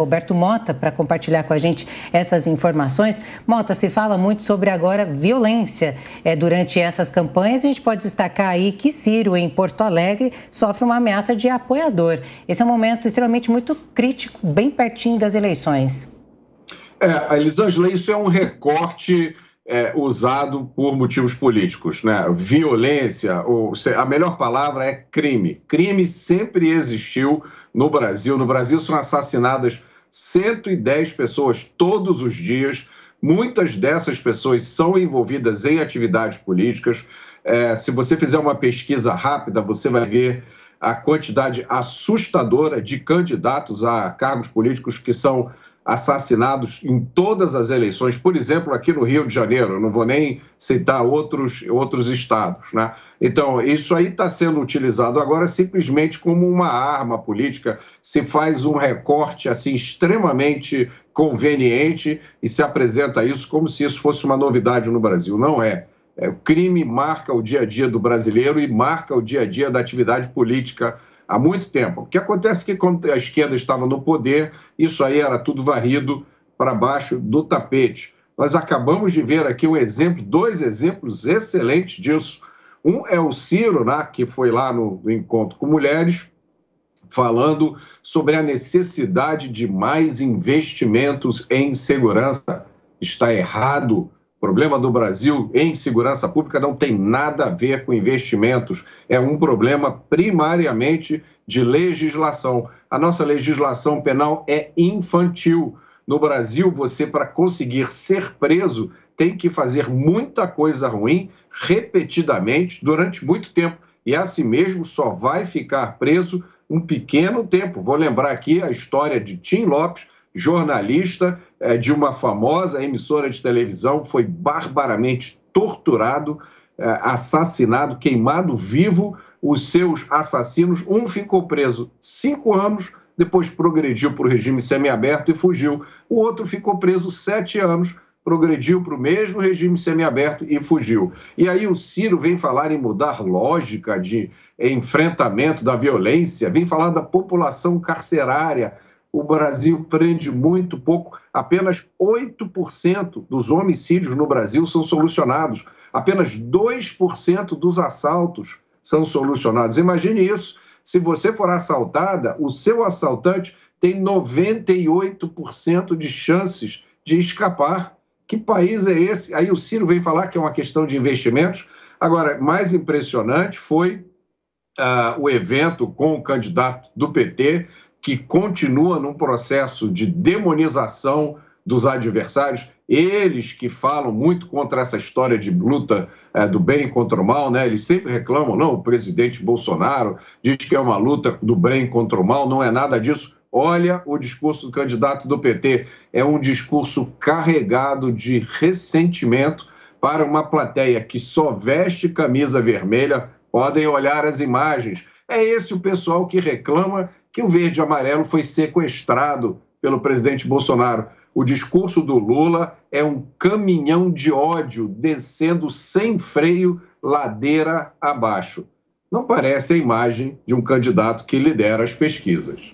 Roberto Mota para compartilhar com a gente essas informações. Mota, se fala muito sobre agora violência é, durante essas campanhas. A gente pode destacar aí que Ciro, em Porto Alegre, sofre uma ameaça de apoiador. Esse é um momento extremamente muito crítico, bem pertinho das eleições. É, Elisângela, isso é um recorte é, usado por motivos políticos. Né? Violência, ou, a melhor palavra é crime. Crime sempre existiu no Brasil. No Brasil são assassinadas 110 pessoas todos os dias. Muitas dessas pessoas são envolvidas em atividades políticas. É, se você fizer uma pesquisa rápida, você vai ver a quantidade assustadora de candidatos a cargos políticos que são assassinados em todas as eleições, por exemplo, aqui no Rio de Janeiro, não vou nem citar outros, outros estados. Né? Então, isso aí está sendo utilizado agora simplesmente como uma arma política, se faz um recorte assim extremamente conveniente e se apresenta isso como se isso fosse uma novidade no Brasil. Não é. é o crime marca o dia a dia do brasileiro e marca o dia a dia da atividade política há muito tempo. O que acontece é que quando a esquerda estava no poder, isso aí era tudo varrido para baixo do tapete. Nós acabamos de ver aqui um exemplo, dois exemplos excelentes disso. Um é o Ciro, né, que foi lá no, no encontro com mulheres, falando sobre a necessidade de mais investimentos em segurança. Está errado o problema do Brasil em segurança pública não tem nada a ver com investimentos, é um problema primariamente de legislação. A nossa legislação penal é infantil. No Brasil, você, para conseguir ser preso, tem que fazer muita coisa ruim repetidamente durante muito tempo. E assim mesmo só vai ficar preso um pequeno tempo. Vou lembrar aqui a história de Tim Lopes, jornalista é, de uma famosa emissora de televisão, foi barbaramente torturado, é, assassinado, queimado vivo. Os seus assassinos, um ficou preso cinco anos, depois progrediu para o regime semiaberto e fugiu. O outro ficou preso sete anos, progrediu para o mesmo regime semiaberto e fugiu. E aí o Ciro vem falar em mudar lógica de enfrentamento da violência, vem falar da população carcerária, o Brasil prende muito pouco. Apenas 8% dos homicídios no Brasil são solucionados. Apenas 2% dos assaltos são solucionados. Imagine isso. Se você for assaltada, o seu assaltante tem 98% de chances de escapar. Que país é esse? Aí o Ciro vem falar que é uma questão de investimentos. Agora, mais impressionante foi uh, o evento com o candidato do PT, que continua num processo de demonização dos adversários. Eles que falam muito contra essa história de luta é, do bem contra o mal, né? Eles sempre reclamam, não, o presidente Bolsonaro diz que é uma luta do bem contra o mal, não é nada disso. Olha o discurso do candidato do PT. É um discurso carregado de ressentimento para uma plateia que só veste camisa vermelha. Podem olhar as imagens. É esse o pessoal que reclama que o verde e o amarelo foi sequestrado pelo presidente Bolsonaro. O discurso do Lula é um caminhão de ódio descendo sem freio, ladeira abaixo. Não parece a imagem de um candidato que lidera as pesquisas.